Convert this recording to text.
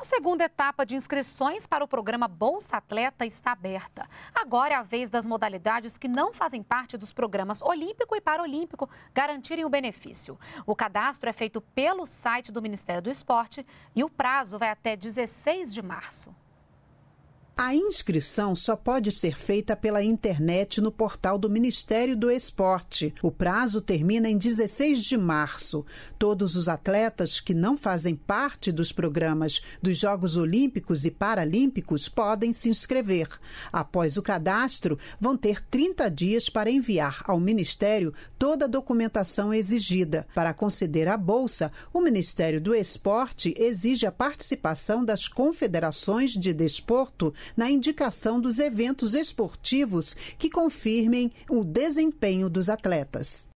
A segunda etapa de inscrições para o programa Bolsa Atleta está aberta. Agora é a vez das modalidades que não fazem parte dos programas Olímpico e Paralímpico garantirem o benefício. O cadastro é feito pelo site do Ministério do Esporte e o prazo vai até 16 de março. A inscrição só pode ser feita pela internet no portal do Ministério do Esporte. O prazo termina em 16 de março. Todos os atletas que não fazem parte dos programas dos Jogos Olímpicos e Paralímpicos podem se inscrever. Após o cadastro, vão ter 30 dias para enviar ao Ministério toda a documentação exigida. Para conceder a bolsa, o Ministério do Esporte exige a participação das confederações de desporto na indicação dos eventos esportivos que confirmem o desempenho dos atletas.